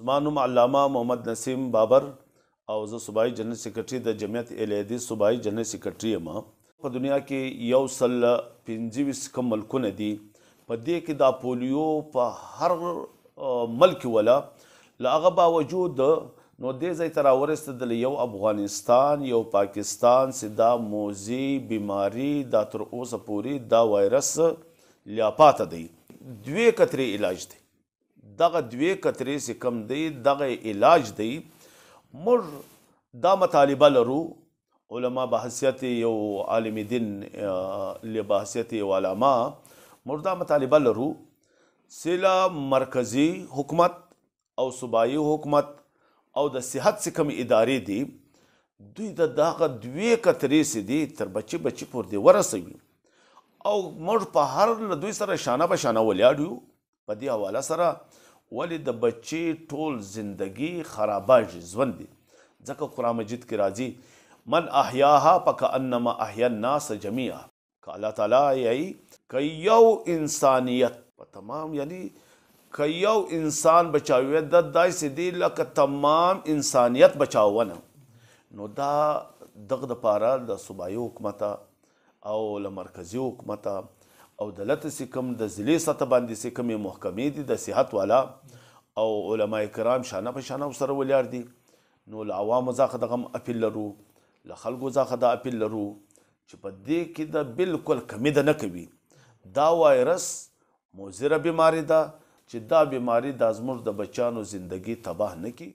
زما نوم علامه محمد نسیم بابر او زه صوبایي جنرال سیکرټري د جمعیت الهدي صوبایي جنرال سیکرټري یم په دنیا کې یو سل پنځوس کم ملکونه دي په دې کې دا پولیو په هر ملک ولا لاغه باوجود نو دې ځای تر اورستدل یو افغانستان یو پاکستان سدا موزي بیماری دا تر اوسه پوری دا وایرس لا پات دی دوی کتري علاج دی دغه دوی کترې سي کم دی دغه علاج دی موږ دا مطالبه لرو علما بحثیت یو عالم دین له بحثیت یو علما موږ دا مطالبه لرو سلا مرکزی حکومت او صوبایي حکومت او د صحت سکم ادارې دي دوی د داغه دوی کترې سي دي تر بچي بچي پور دی ورسوي او موږ په هر دوی سره شانه به شانه ولاړو په دې حواله سره ولی د بچې ټول زندگی خراباږي ژوند دی ځکه قرآن مجید کې راځي من احیاها فکأنما احیا الناس جميعا که الله تعالی یی که یو انسانیت په تمام یعنی که یو انسان بچاوي د داسې دی لکه تمام انسانیت بچاوونه نو دا دغه د پاره د صوبایي حکومت او له مرکزی حکومت او دلته سکم د ضلع سطح باندې سکم محکمې دي د صحت والا او علما کرام شانه په شانه سره ولیار دي نو العوام ځخه دغه اپیل لرو ل خلکو ځخه د اپیل لرو چې په دې کې د بالکل کمی ده نه کوي دا وایرس مزره بیماری ده چې دا بیماری د زموږ د بچانو زندگی تباه نه کی